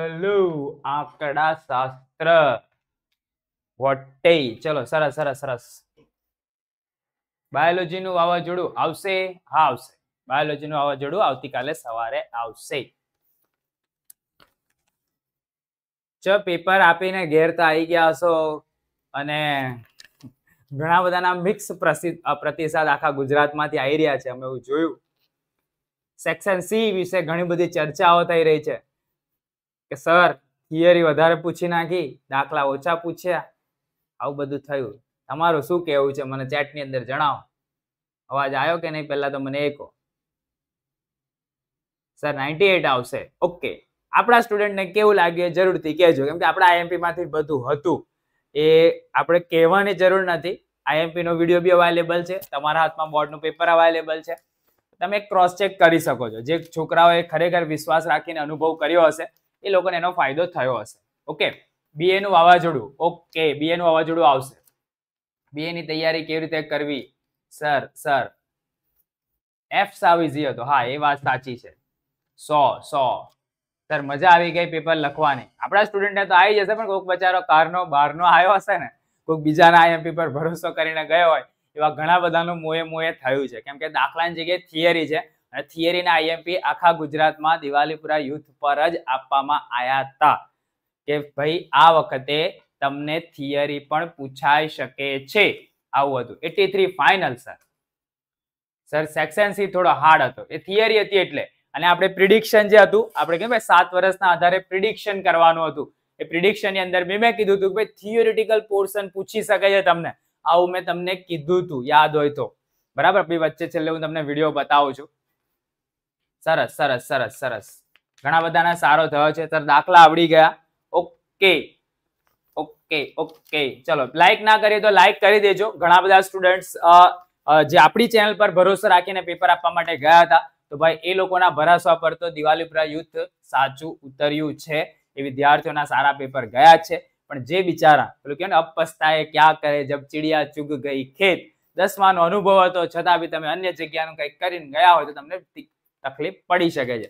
પહેલું આંકડા શાસ્ત્ર વોટે ચલો સરસ સરસ સરસ નું વાવાઝોડું આવશે હા આવશે બાયોલોજીનું વાવાઝોડું આવતીકાલે સવારે આવશે ચ પેપર આપીને ઘેર તો આવી ગયા હશો અને ઘણા બધાના મિક્સ પ્રતિસાદ આખા ગુજરાતમાંથી આવી રહ્યા છે અમે એવું જોયું સેક્શન સી વિશે ઘણી બધી ચર્ચાઓ થઈ રહી છે કે સર થિયરી વધારે પૂછી નાખી દાખલા ઓછા પૂછ્યા આવું બધું થયું તમારું શું કહેવું છે મને ચેટની અંદર જણાવો અવાજ આવ્યો કે નહીં પહેલાં તો મને એ કહો સર નાઇન્ટી એટ આવશે ઓકે આપણા સ્ટુડન્ટને કેવું લાગ્યું જરૂરથી કહેજો કેમ કે આપણા આઈએમપીમાંથી બધું હતું એ આપણે કહેવાની જરૂર નથી આઈએમપીનો વિડીયો બી અવાઇલેબલ છે તમારા હાથમાં બોર્ડનું પેપર અવેલેબલ છે તમે ક્રોસ ચેક કરી શકો છો જે છોકરાઓએ ખરેખર વિશ્વાસ રાખીને અનુભવ કર્યો હશે એ લોકોને એનો ફાયદો થયો હશે ઓકે બીએનું વાવાઝોડું ઓકે બીએ નું વાવાઝોડું આવશે બીએની તૈયારી કેવી રીતે કરવી સર સર એફ સાવ સાવીઝી હતો હા એ વાત સાચી છે સો સો સર મજા આવી ગઈ પેપર લખવાની આપણા સ્ટુડન્ટને તો આવી જશે પણ કોઈક બચારો કારનો બહારનો આવ્યો હશે ને કોઈક બીજાના આઈ પેપર ભરોસો કરીને ગયો હોય એવા ઘણા બધાનું મોએ મોએ થયું છે કેમ કે દાખલાની જગ્યાએ થિયરી છે અને થિયરીના આઈએમપી આખા ગુજરાતમાં દિવાલીપુરા યુથ પર જ આપવામાં આવ્યા હતા કે ભાઈ આ વખતે તમને થિયરી પણ પૂછાઈ શકે છે આવું હતું AT three final sir sir section C થોડો હાર્ડ હતો એ થિયરી હતી એટલે અને આપણે પ્રિડિક્શન જે હતું આપણે કેમ ભાઈ સાત વર્ષના આધારે પ્રિડિક્શન કરવાનું હતું એ પ્રિડિક્શનની અંદર મેં મેં કીધું હતું કે ભાઈ થિયોરિટિકલ પોર્શન પૂછી શકે છે તમને આવું મેં તમને કીધું હતું યાદ હોય તો બરાબર વચ્ચે છેલ્લે હું તમને વિડીયો બતાવું છું સરસ સરસ સરસ સરસ ઘણા બધાના સારો થયો છે સર દાખલા આવડી ગયા ઓકે ઓકે ઓકે ચલો લાઈક ના કરીએ તો લાઈક કરી દેજો ઘણા બધા સ્ટુડન્ટ્સ જે આપણી ચેનલ પર ભરોસો રાખીને પેપર આપવા માટે ગયા હતા તો ભાઈ એ લોકોના ભરોસા પર તો દિવાળી પર યુદ્ધ સાચું ઉતર્યું છે એ વિદ્યાર્થીઓના સારા પેપર ગયા છે પણ જે બિચારા પેલું કહે ને અપસ્તાએ ક્યાં કરે જબ ચીડિયા ચૂગ ગઈ ખેત દસમાનો અનુભવ હતો છતાં બી તમે અન્ય જગ્યાનું કંઈક કરીને ગયા હોય તો તમને તકલીફ પડી શકે છે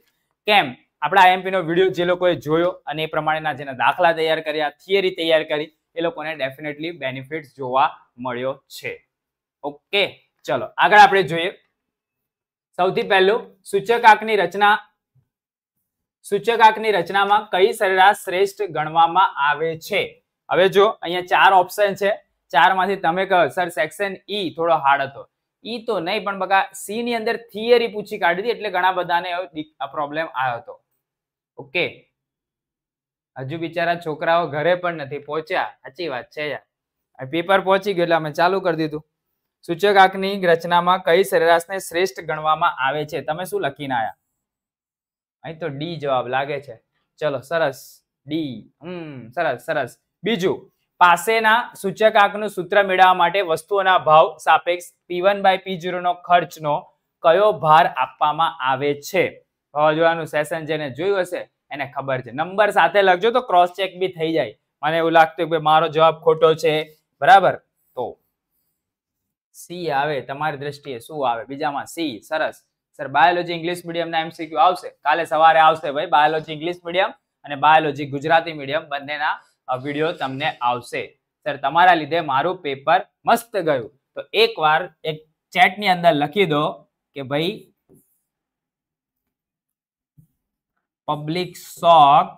કેમ આપણા આઈએમપી નો વિડીયો જે લોકોએ જોયો અને એ પ્રમાણેના જેના દાખલા તૈયાર કર્યા થિયરી તૈયાર કરી એ લોકોને ડેફિનેટલી બેનિફિટ જોવા મળ્યો છે ઓકે ચલો આગળ આપણે જોઈએ સૌથી પહેલું સૂચકાંકની રચના સૂચકાકની રચનામાં કઈ સરેરાશ શ્રેષ્ઠ ગણવામાં આવે છે હવે જો અહીંયા ચાર ઓપ્શન છે ચારમાંથી તમે કહો સર સેક્શન ઈ થોડો હાર્ડ હતો ઈ તો નહીં પણ બકા સી ની અંદર થિયરી પૂછી કાઢી એટલે ઘણા બધાને પ્રોબ્લેમ આવ્યો હતો ઓકે હજુ બિચારા છોકરાઓ ઘરે પણ નથી પહોંચ્યા સાચી વાત છે પેપર પહોંચી ગયું એટલે અમે ચાલુ કરી દીધું સૂચક આંકની રચનામાં કઈ સરેરાશને શ્રેષ્ઠ ગણવામાં આવે છે તમે શું લખીને આયા અહીં તો ડી જવાબ લાગે છે ચલો સરસ ડી હમ સરસ સરસ બીજું પાસેના સૂચકાંકનું સૂત્ર મેળવવા માટે વસ્તુઓના ભાવ સાપેક્ષ પી વન બાય પી ઝીરોનો ખર્ચનો કયો ભાર આપવામાં આવે છે વાવાઝોડાનું સેશન જેને જોયું હશે એને ખબર છે નંબર સાથે લખજો તો ક્રોસ ચેક બી થઈ જાય મને એવું લાગતું કે મારો જવાબ ખોટો છે બરાબર તો સી આવે તમારી દ્રષ્ટિએ શું આવે બીજામાં સી સરસ સર બાયોલોજી ઇંગ્લિશ મીડિયમના એમસીક્યુ આવશે કાલે સવારે આવશે ભાઈ બાયોલોજી ઇંગ્લિશ મીડિયમ અને બાયોલોજી ગુજરાતી મીડિયમ બંનેના વિડીયો તમને આવશે સર તમારા લીધે મારું પેપર મસ્ત ગયું તો એક વાર એક ચેટની અંદર લખી દો કે ભાઈ પબ્લિક શોક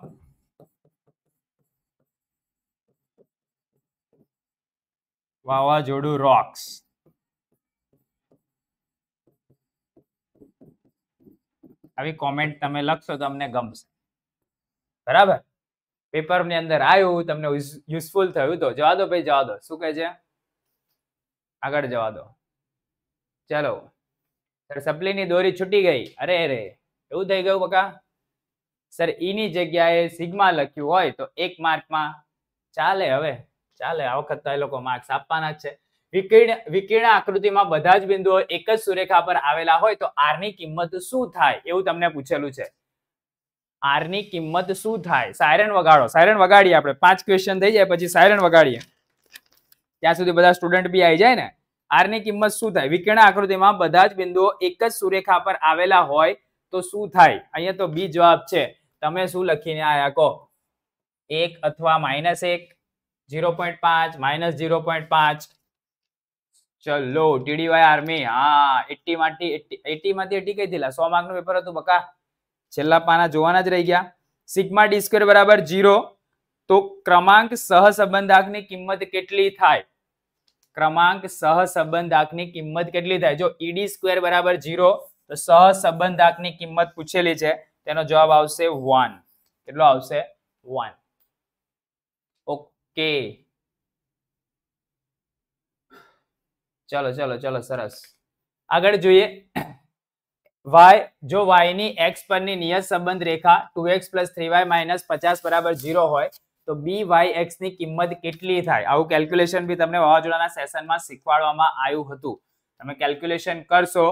વાવાઝોડું રોક્સ આવી કોમેન્ટ તમે લખશો તો અમને ગમશે બરાબર પેપરની અંદર આવ્યું તમને યુઝફુલ થયું તો જવા દો ભાઈ જવા દો શું કહે છે આગળ જવા દો ચાલો સર સપ્લીની દોરી છૂટી ગઈ અરે અરે એવું થઈ ગયું બકા સર ઈની જગ્યાએ સિગ્મા લખ્યું હોય તો એક માર્કમાં ચાલે હવે ચાલે આ વખત તો એ લોકો માર્ક્સ આપવાના જ છે વિકર્ણ વિકર્ણ આકૃતિમાં બધા જ બિંદુઓ એક જ સુરેખા પર આવેલા હોય તો આરની કિંમત શું થાય એવું તમને પૂછેલું છે આર ની કિંમત શું થાય સાયરન વગાડો સાયરન વગાડીએ આપણે પાંચ ક્વેશ્ચન થઈ જાય પછી સાયરન વગાડીએ ત્યાં સુધી બધા સ્ટુડન્ટ બી આવી જાય ને આરની કિંમત શું થાય વિકર્ણ આકૃતિમાં બધા જ બિંદુઓ એક જ સુરેખા પર આવેલા હોય તો શું થાય અહીંયા તો બી જવાબ છે તમે શું લખીને આયા કહો એક અથવા માઇનસ એક ઝીરો પોઈન્ટ પાંચ માઇનસ ઝીરો પોઈન્ટ પાંચ ચલો ટીડીવાય આર્મી હા એટી માંથી એટી માંથી એટી કઈ થયેલા સો માર્કનું પેપર હતું બકા છેલ્લા પાના જોવાના જ રહી ગયા સિગ્મા ડી સ્ક્વેર બરાબર ઝીરો તો ક્રમાંક સહ સંબંધાકની કિંમત કેટલી થાય ક્રમાંક સહ સંબંધાકની કિંમત કેટલી થાય જો ઈડી સ્ક્વેર બરાબર ઝીરો તો સહસંબંધાકની કિંમત પૂછેલી છે તેનો જવાબ આવશે વન કેટલો આવશે વન ઓકે ચલો ચલો ચલો સરસ આગળ જોઈએ વાય જો વાયની એક્સ પરની નિયત સંબંધ રેખા two X plus three minus પચાસ બરાબર ઝીરો હોય તો બી વાય એક્સની કિંમત કેટલી થાય આવું કેલ્ક્યુલેશન બી તમને વાવાઝોડાના સેશનમાં શીખવાડવામાં આવ્યું હતું તમે કેલ્ક્યુલેશન કરશો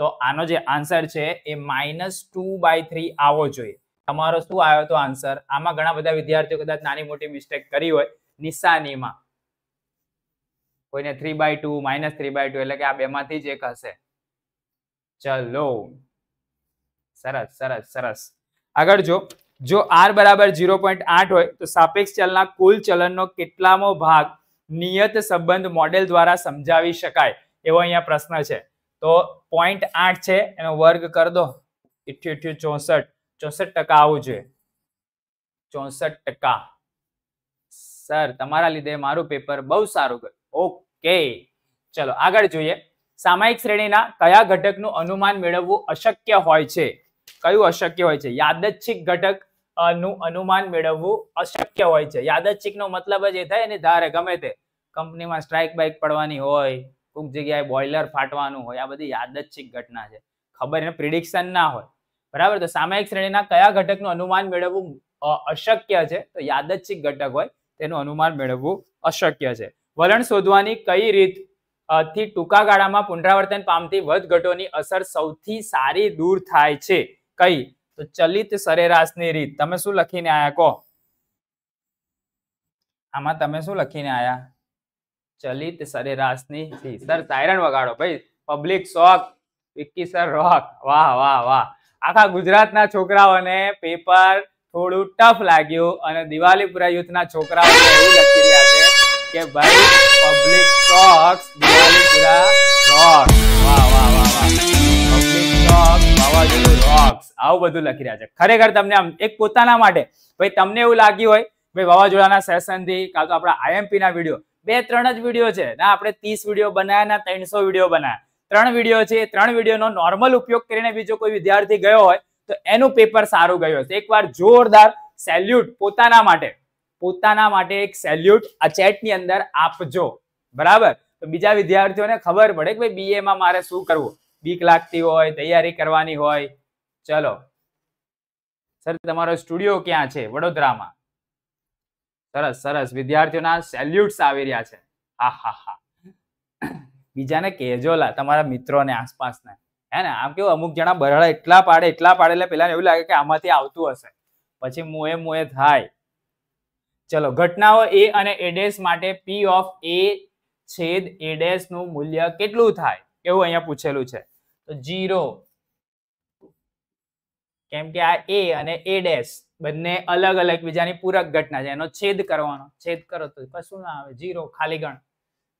તો આનો જે આન્સર છે એ માઇનસ ટુ બાય થ્રી આવવો જોઈએ તમારો શું આવ્યો તો આન્સર આમાં ઘણા બધા વિદ્યાર્થીઓ કદાચ નાની મોટી મિસ્ટેક કરી હોય નિશાનીમાં કોઈને three by two minus three by two એટલે કે આ બેમાંથી જ એક હશે ચલો સરસ સરસ સરસ આગળ જો જો આર બરાબર જીરો પોઈન્ટ આઠ હોય તો સાપેક્ષ ચલના કુલ ચલનનો કેટલામો ભાગ નિયત સંબંધ મોડેલ દ્વારા સમજાવી શકાય એવો અહીંયા પ્રશ્ન છે તો પોઈન્ટ આઠ છે એનો વર્ગ કરી દો ઇઠ્યું ઇઠ્યું ચોસઠ ચોસઠ ટકા આવવું જોઈએ ચોસઠ ટકા સર તમારા લીધે મારું પેપર બહુ સારું ગયું ઓકે ચલો આગળ જોઈએ સામાયિક શ્રેણીના કયા ઘટકનું અનુમાન મેળવવું અશક્ય હોય છે કયું અશક્ય હોય છે યાદચ્છિક ઘટક નું અનુમાન મેળવવું અશક્ય હોય છે યાદચ્છિક નો મતલબ જ એ થાય અને ધારે ગમે તે કંપનીમાં સ્ટ્રાઇક બાઇક પડવાની હોય કોઈક જગ્યાએ બોઇલર ફાટવાનું હોય આ બધી યાદચ્છિક ઘટના છે ખબર એને પ્રિડિક્શન ના હોય બરાબર તો સામાયિક શ્રેણીના કયા ઘટકનું અનુમાન મેળવવું અશક્ય છે તો યાદચ્છિક ઘટક હોય તેનું અનુમાન મેળવવું અશક્ય છે વલણ શોધવાની કઈ રીત થી ટૂંકા ગાળામાં પુનરાવર્તન પામતી વધઘટોની અસર સૌથી સારી દૂર થાય છે કઈ તો ચલિત સરેરાશની રીત તમે શું લખીને આયા કહો આમાં તમે શું લખીને આયા ચલિત સરેરાશની રીત સર સાયરન વગાડો ભાઈ પબ્લિક શોખ વિક્કી સર રોક વાહ વાહ વાહ આખા ગુજરાતના છોકરાઓને પેપર થોડું ટફ લાગ્યું અને દિવાલીપુરા યુથના છોકરાઓ લખી રહ્યા છે કે ભાઈ પબ્લિક ટોક્સ દિવાળીપુરા રોક્સ વાહ વાહ વાહ વાહ પબ્લિક ટોક્સ વાવાઝોડું રોક્સ આવું બધું લખી રહ્યા છે ખરેખર તમને આમ એક પોતાના માટે ભાઈ તમને એવું લાગ્યું હોય ભાઈ વાવાઝોડાના સેશનથી કાં તો આપણા આઈએમપીના વિડીયો બે ત્રણ જ વિડીયો છે ના આપણે ત્રીસ વિડીયો બનાવ્યા ના ત્રણસો વિડીયો બનાવ્યા ત્રણ વિડીયો છે એ ત્રણ વિડીયોનો નોર્મલ ઉપયોગ કરીને બીજો કોઈ વિદ્યાર્થી ગયો હોય તો એનું પેપર સારું ગયું હશે એકવાર જોરદાર સેલ્યુટ પોતાના માટે પોતાના માટે એક સેલ્યુટ આ ની અંદર આપજો બરાબર તો બીજા વિદ્યાર્થીઓને ખબર પડે કે ભાઈ બીએમાં મારે શું કરવું બીક લાગતી હોય તૈયારી કરવાની હોય ચલો સર તમારો સ્ટુડિયો ક્યાં છે વડોદરામાં સરસ સરસ વિદ્યાર્થીઓના સેલ્યુટ્સ આવી રહ્યા છે હા હા હા બીજાને કહેજોલા તમારા મિત્રોને આસપાસના હે ને આમ કેવું અમુક જણા બરાડા એટલા પાડે એટલા પાડે એટલે પેલા એવું લાગે કે આમાંથી આવતું હશે પછી મોએ મોએ થાય ચલો ઘટનાઓ એ અને એ માટે પી ઓફ એ છેદ એ નું મૂલ્ય કેટલું થાય એવું અહીંયા પૂછેલું છે તો જીરો કેમ કે આ એ અને એ બંને અલગ અલગ બીજાની પૂરક ઘટના છે એનો છેદ કરવાનો છેદ કરો તો કશું ના આવે જીરો ખાલી ગણ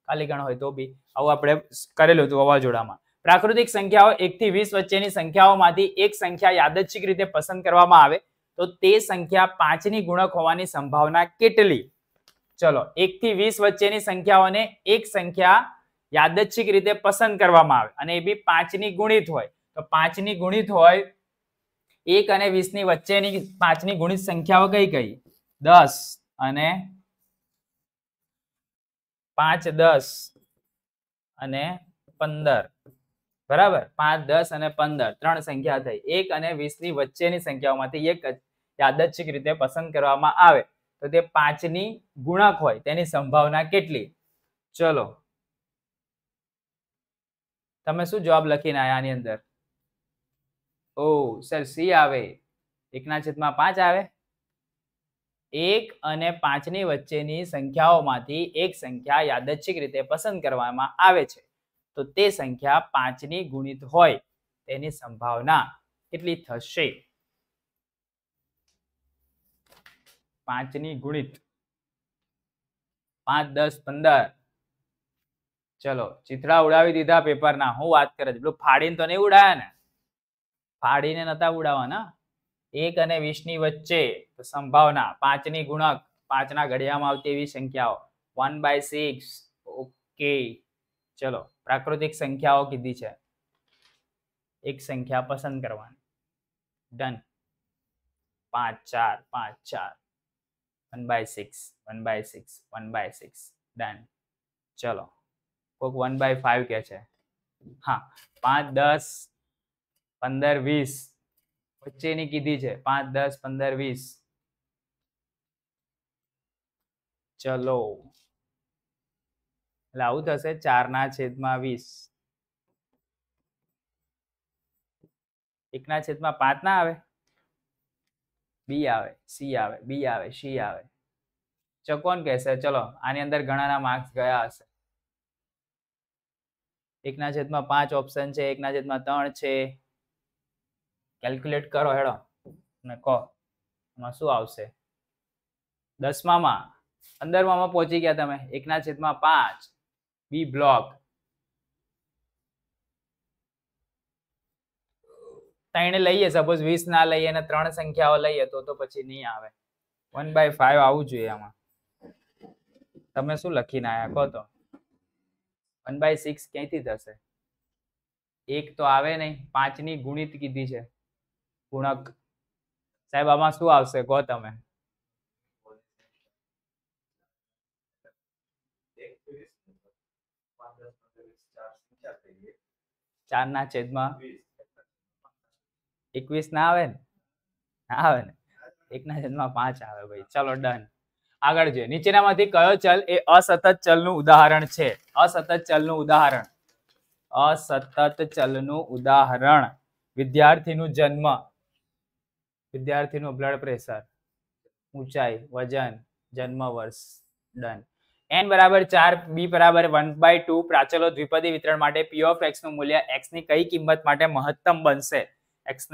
ખાલી ગણ હોય તો બી આવું આપણે કરેલું હતું વાવાઝોડામાં પ્રાકૃતિક સંખ્યાઓ એક થી વીસ વચ્ચેની સંખ્યાઓમાંથી એક સંખ્યા યાદચ્છિક રીતે પસંદ કરવામાં આવે તો તે સંખ્યા પાંચની ગુણક હોવાની સંભાવના કેટલી ચલો એક થી વીસ વચ્ચેની સંખ્યાઓને એક સંખ્યા યાદચ્છિક રીતે પસંદ કરવામાં આવે અને એ બી પાંચની ગુણિત હોય તો પાંચની ગુણિત હોય એક અને વીસની વચ્ચેની પાંચની ગુણિત સંખ્યાઓ કઈ કઈ દસ અને પાંચ દસ અને પંદર બરાબર પાંચ દસ અને પંદર ત્રણ સંખ્યા થઈ એક અને વીસની વચ્ચેની સંખ્યાઓમાંથી એક યાદચ્છિક રીતે પસંદ કરવામાં આવે તો તે પાંચ ની ગુણાક હોય તેની સંભાવના કેટલી ચલો તમે શું જવાબ લખીને આવ્યા આની અંદર ઓ સર સી આવે એકના છેદમાં પાંચ આવે એક અને પાંચ ની વચ્ચેની સંખ્યાઓમાંથી એક સંખ્યા યાદચ્છિક રીતે પસંદ કરવામાં આવે છે તો તે સંખ્યા પાંચની ગુણિત હોય તેની સંભાવના કેટલી થશે પાંચની ગુણિત પાંચ દસ પંદર ચલો ચિત્રા ઉડાવી દીધા પેપર ના હું વાત કરે પેલું ફાડીને તો નહીં ઉડાયા ને ફાડીને નતા ઉડાવવાના એક અને વીસ ની વચ્ચે સંભાવના પાંચ ની ગુણક પાંચના ઘડિયામાં આવતી એવી સંખ્યાઓ વન બાય સિક્સ ઓકે ચલો પ્રાકૃતિક સંખ્યાઓ કીધી છે એક સંખ્યા પસંદ કરવાની ડન પાંચ ચાર પાંચ ચાર one by six one by six one by six done ચલો કોઈક વન બાય ફાઈવ કે છે હા પાંચ દસ પંદર વીસ વચ્ચેની કીધી છે પાંચ દસ પંદર વીસ ચલો એટલે આવું થશે ચાર ચારના છેદમાં વીસ એકના છેદમાં પાંચ ના આવે બી આવે સી આવે બી આવે સી આવે ચકોન કહેશે ચલો આની અંદર ઘણાના માર્ક્સ ગયા હશે એકના છેદમાં પાંચ ઓપ્શન છે એકના છેદમાં ત્રણ છે કેલ્ક્યુલેટ કરો હેડો અને કહો એમાં શું આવશે દસમામાં પંદરમામાં પહોંચી ગયા તમે એકના છેદમાં પાંચ બી બ્લોક ત્રણ લઈએ સપોઝ વીસ ના લઈએ અને ત્રણ સંખ્યાઓ લઈએ તો તો પછી નહીં આવે વન બાય ફાઈવ આવવું જોઈએ આમાં તમે શું લખીને આવ્યા કહો તો વન બાય સિક્સ ક્યાંથી થશે એક તો આવે નહીં પાંચની ગુણિત કીધી છે ગુણક સાહેબ આમાં શું આવશે કહો તમે ચાર ના છેદમાં એકવીસ ના આવે ને ના આવે ને એક ના છેદમાં પાંચ આવે ભાઈ ચલો ડન આગળ જોઈએ નીચેનામાંથી કયો ચલ એ અસતત ચલનું ઉદાહરણ છે અસતત ચલનું ઉદાહરણ અસતત ચલનું ઉદાહરણ વિદ્યાર્થીનું જન્મ વિદ્યાર્થીનું બ્લડ પ્રેશર ઊંચાઈ વજન જન્મ વર્ષ ડન એન બરાબર ચાર બી બરાબર વન બાય ટુ પ્રાચલો દ્વિપદી વિતરણ માટે પી ઓફ એક્સનું મૂલ્ય એક્સની કઈ કિંમત માટે મહત્તમ બનશે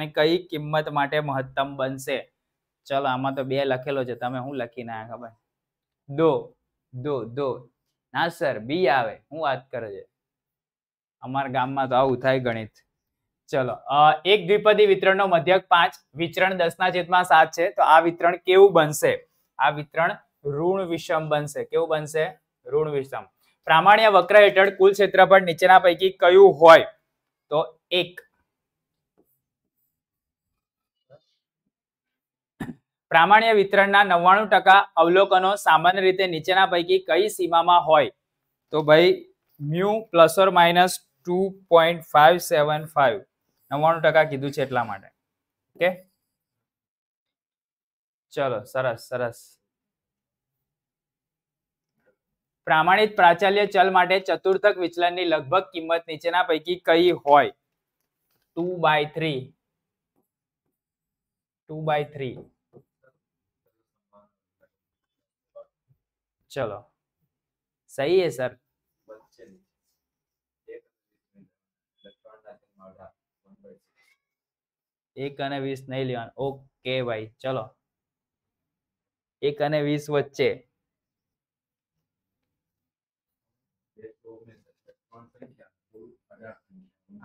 ની કઈ કિંમત માટે મહત્તમ બનશે ચલો આમાં તો બે લખેલો છે તમે હું લખી ના ખબર દો દો દો ના સર બી આવે હું વાત કરે છે અમારા ગામમાં તો આવું થાય ગણિત ચલો એક દ્વિપદી વિતરણનો મધ્યક પાંચ વિચરણ દસના છેદમાં સાત છે તો આ વિતરણ કેવું બનશે આ વિતરણ ઋણ વિષમ બનશે કેવું બનશે ઋણ વિષમ પ્રામાણ્ય વક્ર હેઠળ કુલ ક્ષેત્રફળ નીચેના પૈકી કયું હોય તો એક પ્રામાણ્ય વિતરણના નવ્વાણું ટકા અવલોકનો સામાન્ય રીતે નીચેના પૈકી કઈ સીમામાં હોય તો ભાઈ mu plus or minus two point five seven five નવ્વાણું ટકા કીધું છે એટલા માટે ઓકે ચલો સરસ સરસ પ્રમાણિત પ્રાચાલ્ય ચલ માટે ચતુર્થક વિચલનની લગભગ કિંમત નીચેના પૈકી કઈ હોય two by three two by three ચલો સહી હે સર એક અને વીસ નહીં લેવાનું ઓકે ભાઈ ચલો એક અને વીસ વચ્ચે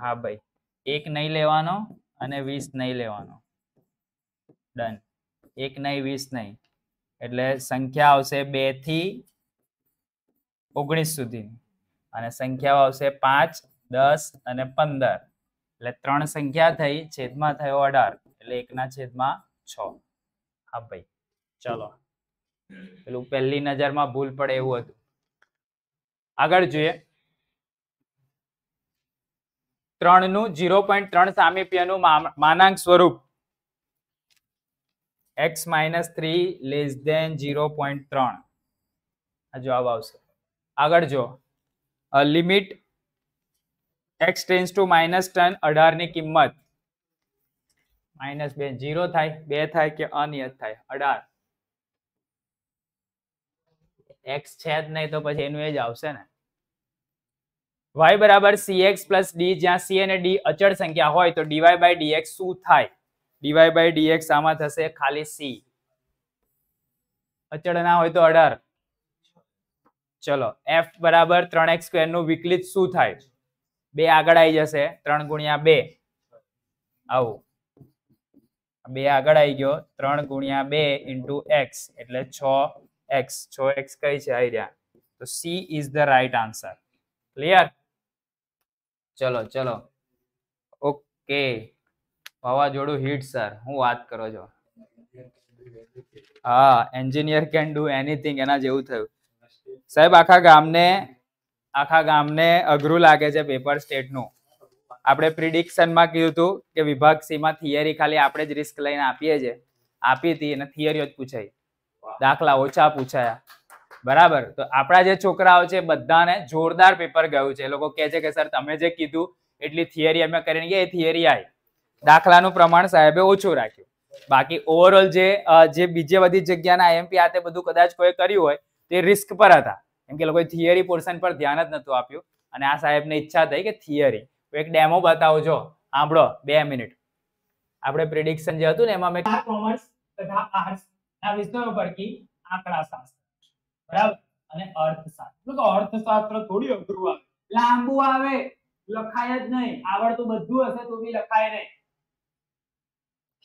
હા ભાઈ એક નહીં લેવાનો અને વીસ નહીં લેવાનો ડન એક નહીં વીસ નહીં એટલે સંખ્યા આવશે બે થી ઓગણીસ સુધીની અને સંખ્યાઓ આવશે પાંચ દસ અને પંદર એટલે ત્રણ સંખ્યા થઈ છેદમાં થયો અઢાર એટલે એકના છેદમાં છ હા ભાઈ ચલો પેલું પહેલી નજરમાં ભૂલ પડે એવું હતું આગળ જોઈએ ત્રણનું જીરો પોઈન્ટ ત્રણ સામીપ્યનું માનાંક સ્વરૂપ X minus three less than zero point ત્રણ આ જવાબ આવશે આગળ જો limit X tends to minus ટન અઢાર ની કિંમત માઇનસ બે જીરો થાય બે થાય કે અનિયત થાય અઢાર એક્સ છે જ નહીં તો પછી એનું એ જ આવશે ને વાય બરાબર સીએક્સ પ્લસ ડી જ્યાં સી અને ડી અચળ સંખ્યા હોય તો ડીવાય બાય ડીએક્સ શું થાય ડીવાય બાય ડીએક્સ આમાં થશે ખાલી સી અચળ ના હોય તો અઢાર ચલો એફ બરાબર ત્રણ એક્સ નું વિકલિત શું થાય બે આગળ આવી જશે ત્રણ ગુણ્યા બે આવું બે આગળ આવી ગયો ત્રણ ગુણ્યા બે ઇન્ટુ એક્સ એટલે છ એક્સ છ એક્સ કઈ છે આવી રહ્યા તો C is the right answer clear ચલો ચલો ઓકે વાવાઝોડું હિટ સર હું વાત કરો છો હા એન્જિનિયર કેન ડુ એનીથિંગ એના જેવું થયું સાહેબ આખા ગામને આખા ગામને અઘરું લાગે છે પેપર સ્ટેટનું આપણે પ્રિડિક્શનમાં કીધું હતું કે વિભાગ સીમાં થિયરી ખાલી આપણે જ રિસ્ક લઈને આપીએ છીએ આપી હતી અને થિયરીઓ જ પૂછાઈ દાખલા ઓછા પૂછાયા બરાબર તો આપણા જે છોકરાઓ છે બધાને જોરદાર પેપર ગયું છે એ લોકો કહે છે કે સર તમે જે કીધું એટલી થિયરી અમે કરીને ગયા એ થિયરી આવી દાખલાનું પ્રમાણ સાહેબે ઓછું રાખ્યું બાકી ઓવરઓલ જે જે બધી જગ્યાના આઈએમપી આ બધું કદાચ કોઈ કર્યું હોય તે રિસ્ક પર હતા કેમ કે લોકોએ થિયરી પોર્શન પર ધ્યાન જ નહોતું આપ્યું અને આ સાહેબને ઈચ્છા થઈ કે થિયરી એક ડેમો બતાવો જો સાંભળો બે મિનિટ આપણે પ્રિડિક્શન જે હતું ને એમાં મેં કોમર્સ તથા આર્ટ્સ ના વિષયો પર આંકડા શાસ્ત્ર બરાબર અને અર્થશાસ્ત્ર એટલે કે અર્થશાસ્ત્ર થોડી અઘરું આવે લાંબુ આવે લખાય જ નહીં આવડતું બધું હશે તો બી લખાય નહીં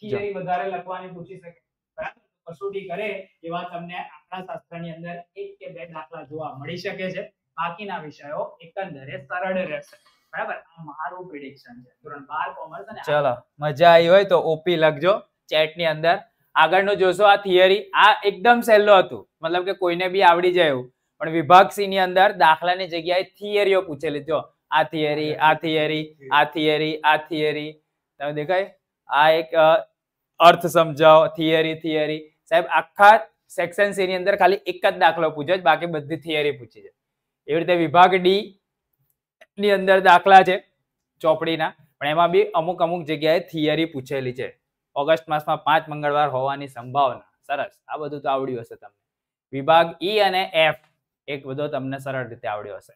થિયરી વધારે લખવાની પૂછી શકે બરાબર કસોટી કરે એવા તમને આપણા શાસ્ત્રની અંદર એક કે બે દાખલા જોવા મળી શકે છે બાકીના વિષયો એકંદરે સરળ રહેશે બરાબર આ મારું પ્રિડિક્શન છે ધોરણ 12 કોમર્સ અને ચલો મજા આવી હોય તો ઓપી લખજો ચેટ ની અંદર આગળનું જોશો આ થિયરી આ એકદમ સહેલું હતું મતલબ કે કોઈને બી આવડી જાય પણ વિભાગ સી ની અંદર દાખલાની જગ્યાએ થિયરીઓ પૂછેલી જો આ થિયરી આ થિયરી આ થિયરી આ થિયરી તમે દેખાય આ એક અર્થ સમજાવો થિયરી થિયરી સાહેબ આખા સેક્શન સી ની અંદર ખાલી એક જ દાખલો પૂછે જ બાકી બધી થિયરી પૂછી છે એવી રીતે વિભાગ ડી ની અંદર દાખલા છે ચોપડીના પણ એમાં બી અમુક અમુક જગ્યાએ થિયરી પૂછેલી છે ઓગસ્ટ માસમાં પાંચ મંગળવાર હોવાની સંભાવના સરસ આ બધું તો આવડ્યું હશે તમને વિભાગ ઈ e અને એફ એક બધો તમને સરળ રીતે આવડ્યો હશે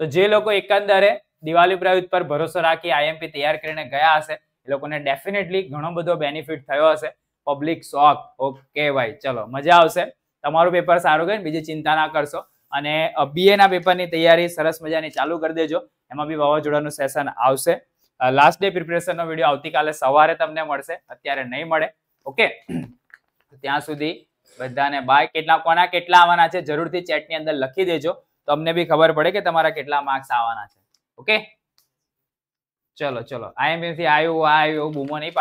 તો જે લોકો એકંદરે દિવાળી પ્રયુક્ત પર ભરોસો રાખી આઈએમપી તૈયાર કરીને ગયા હશે એ લોકોને ડેફિનેટલી ઘણો બધો બેનિફિટ થયો હશે પબ્લિક શોખ ઓકે ભાઈ ચલો મજા આવશે તમારું પેપર સારું ગયું બીજી ચિંતા ના કરશો અને બીએના પેપરની તૈયારી સરસ મજાની ચાલુ કરી દેજો એમાં બી વાવાઝોડાનું સેશન આવશે લાસ્ટ ડે પ્રિપેરેશનનો વિડીયો આવતીકાલે સવારે તમને મળશે અત્યારે નહીં મળે ઓકે ત્યાં સુધી બધાને બાય કેટલા કોના કેટલા આવવાના છે જરૂરથી ચેટની અંદર લખી દેજો તો અમને બી ખબર પડે કે તમારા કેટલા માર્ક્સ આવવાના છે ઓકે ચલો ચલો આઈએમએમથી આવ્યું આવ્યું બૂમો નહીં